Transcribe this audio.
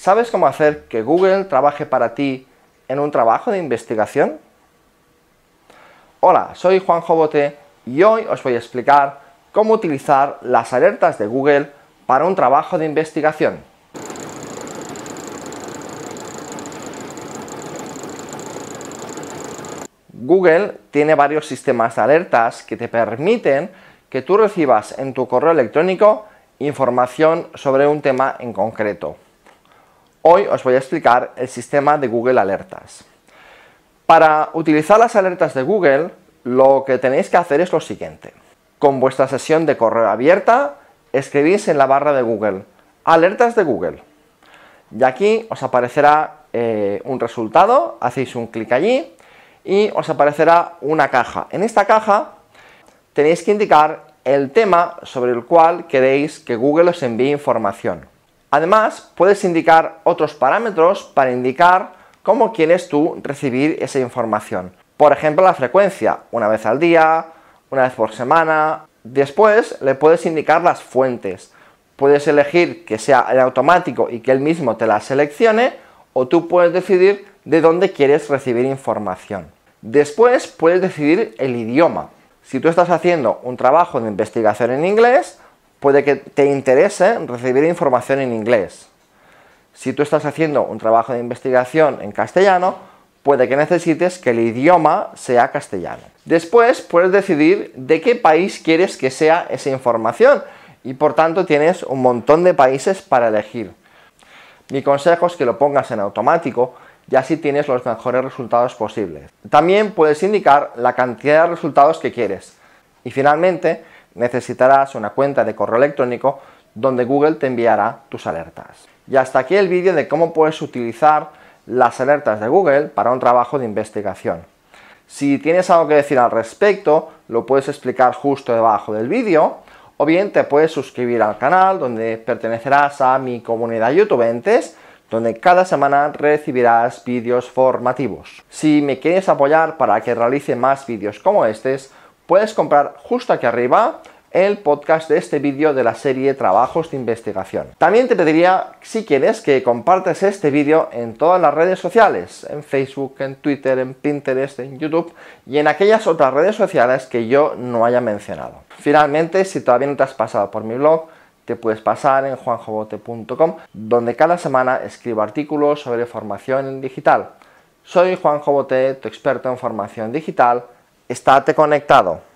¿Sabes cómo hacer que Google trabaje para ti en un trabajo de investigación? Hola, soy Juan Jobote y hoy os voy a explicar cómo utilizar las alertas de Google para un trabajo de investigación. Google tiene varios sistemas de alertas que te permiten que tú recibas en tu correo electrónico información sobre un tema en concreto. Hoy os voy a explicar el sistema de Google Alertas. Para utilizar las alertas de Google, lo que tenéis que hacer es lo siguiente. Con vuestra sesión de correo abierta, escribís en la barra de Google, alertas de Google. Y aquí os aparecerá eh, un resultado, hacéis un clic allí y os aparecerá una caja. En esta caja tenéis que indicar el tema sobre el cual queréis que Google os envíe información. Además, puedes indicar otros parámetros para indicar cómo quieres tú recibir esa información. Por ejemplo, la frecuencia, una vez al día, una vez por semana. Después le puedes indicar las fuentes. Puedes elegir que sea el automático y que él mismo te las seleccione o tú puedes decidir de dónde quieres recibir información. Después puedes decidir el idioma. Si tú estás haciendo un trabajo de investigación en inglés, puede que te interese recibir información en inglés. Si tú estás haciendo un trabajo de investigación en castellano, puede que necesites que el idioma sea castellano. Después puedes decidir de qué país quieres que sea esa información y por tanto tienes un montón de países para elegir. Mi consejo es que lo pongas en automático y así tienes los mejores resultados posibles. También puedes indicar la cantidad de resultados que quieres. Y finalmente, necesitarás una cuenta de correo electrónico donde Google te enviará tus alertas. Y hasta aquí el vídeo de cómo puedes utilizar las alertas de Google para un trabajo de investigación. Si tienes algo que decir al respecto, lo puedes explicar justo debajo del vídeo, o bien te puedes suscribir al canal donde pertenecerás a mi comunidad youtubentes, donde cada semana recibirás vídeos formativos. Si me quieres apoyar para que realice más vídeos como estos, puedes comprar justo aquí arriba el podcast de este vídeo de la serie Trabajos de Investigación. También te pediría, si quieres, que compartas este vídeo en todas las redes sociales, en Facebook, en Twitter, en Pinterest, en YouTube y en aquellas otras redes sociales que yo no haya mencionado. Finalmente, si todavía no te has pasado por mi blog, te puedes pasar en juanjobote.com, donde cada semana escribo artículos sobre formación digital. Soy Juan Jobote, tu experto en formación digital estate conectado.